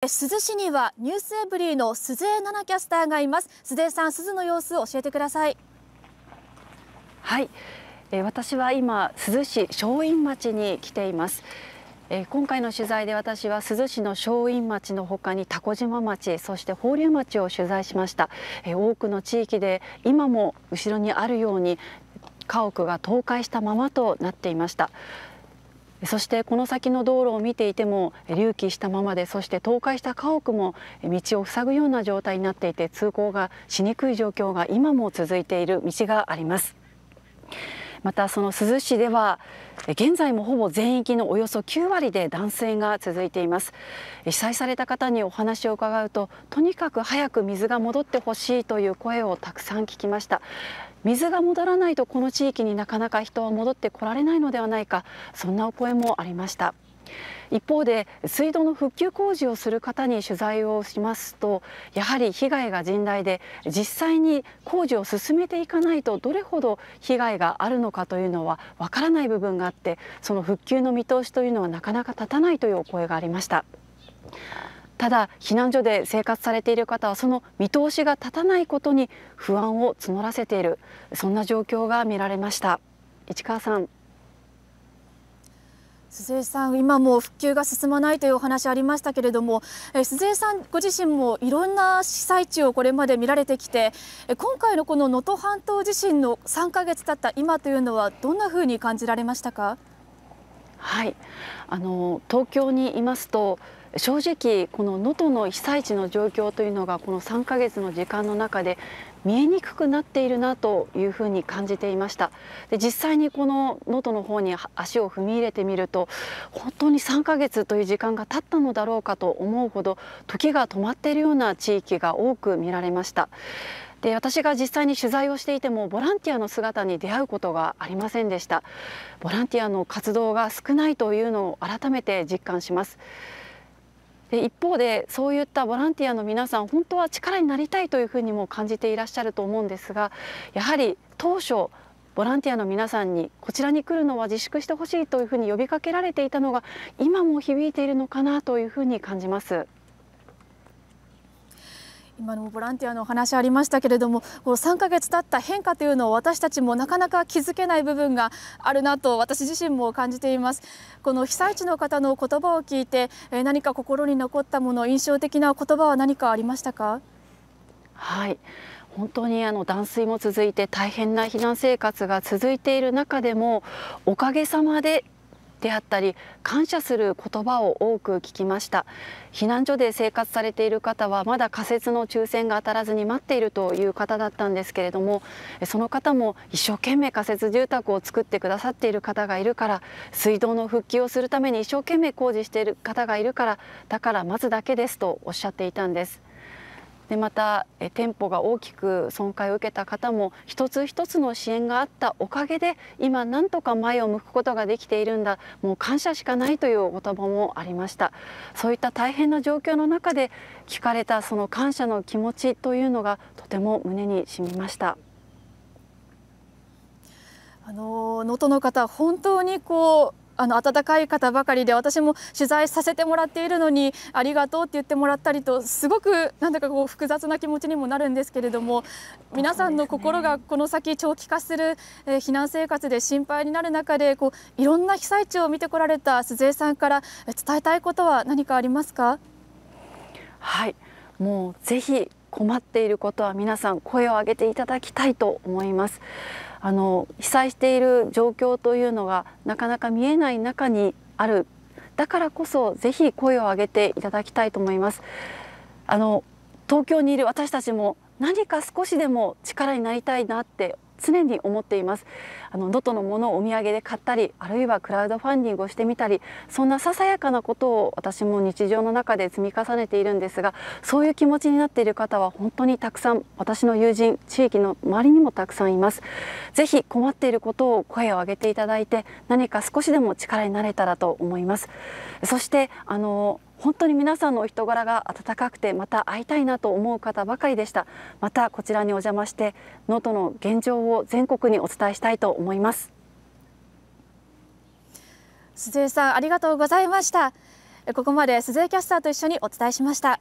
珠洲市にはニュースエブリーの鈴江奈々キャスターがいます鈴江さん鈴の様子を教えてくださいはい、え私は今珠洲市松陰町に来ています、え今回の取材で私は珠洲市の松陰町のほかに蛸島町そして法隆町を取材しました、え多くの地域で今も後ろにあるように家屋が倒壊したままとなっていましたそしてこの先の道路を見ていても隆起したままでそして倒壊した家屋も道を塞ぐような状態になっていて通行がしにくい状況が今も続いている道がありますまたその珠洲市では現在もほぼ全域のおよそ9割で断水が続いています被災された方にお話を伺うととにかく早く水が戻ってほしいという声をたくさん聞きました水が戻らないとこの地域になかなか人は戻ってこられないのではないかそんなお声もありました一方で水道の復旧工事をする方に取材をしますとやはり被害が甚大で実際に工事を進めていかないとどれほど被害があるのかというのはわからない部分があってその復旧の見通しというのはなかなか立たないというお声がありました。ただ避難所で生活されている方はその見通しが立たないことに不安を募らせているそんな状況が見られました市川さん鈴江さん、今も復旧が進まないというお話ありましたけれども、え鈴江さんご自身もいろんな被災地をこれまで見られてきて、え今回のこの能登半島地震の3ヶ月経った今というのは、どんなふうに感じられましたか。はい、あの東京にいますと正直この能登の被災地の状況というのがこの3ヶ月の時間の中で見えにくくなっているなというふうに感じていましたで実際にこの能登の方に足を踏み入れてみると本当に3ヶ月という時間が経ったのだろうかと思うほど時が止まっているような地域が多く見られましたで私が実際に取材をしていてもボランティアの姿に出会うことがありませんでしたボランティアの活動が少ないというのを改めて実感しますで一方でそういったボランティアの皆さん本当は力になりたいというふうにも感じていらっしゃると思うんですがやはり当初ボランティアの皆さんにこちらに来るのは自粛してほしいというふうに呼びかけられていたのが今も響いているのかなというふうに感じます。今のボランティアのお話ありましたけれどもこの3ヶ月経った変化というのを私たちもなかなか気づけない部分があるなと私自身も感じていますこの被災地の方の言葉を聞いて何か心に残ったもの印象的な言葉は何かありましたかはい本当にあの断水も続いて大変な避難生活が続いている中でもおかげさまでであったり感謝する言葉を多く聞きました避難所で生活されている方はまだ仮設の抽選が当たらずに待っているという方だったんですけれどもその方も一生懸命仮設住宅を作ってくださっている方がいるから水道の復旧をするために一生懸命工事している方がいるからだから待つだけですとおっしゃっていたんですでまた店舗が大きく損壊を受けた方も一つ一つの支援があったおかげで今なんとか前を向くことができているんだもう感謝しかないというお言葉もありましたそういった大変な状況の中で聞かれたその感謝の気持ちというのがとても胸にしみましたあの能登の方本当にこうあの温かい方ばかりで私も取材させてもらっているのにありがとうって言ってもらったりとすごくなんだかこう複雑な気持ちにもなるんですけれども皆さんの心がこの先長期化する、え避難生活で心配になる中でこういろんな被災地を見てこられた鈴江さんから伝えたいことは何かありますかはいもうぜひ困っていることは皆さん声を上げていただきたいと思いますあの被災している状況というのがなかなか見えない中にあるだからこそぜひ声を上げていただきたいと思いますあの東京にいる私たちも何か少しでも力になりたいなって常に思っていますあの能登のものをお土産で買ったりあるいはクラウドファンディングをしてみたりそんなささやかなことを私も日常の中で積み重ねているんですがそういう気持ちになっている方は本当にたくさん私の友人地域の周りにもたくさんいますぜひ困っていることを声を上げていただいて何か少しでも力になれたらと思いますそしてあの本当に皆さんのお人柄が温かくてまた会いたいなと思う方ばかりでしたまたこちらにお邪魔して能登の現状を全国にお伝えしたいと思います鈴江さんありがとうございましたここまで鈴江キャスターと一緒にお伝えしました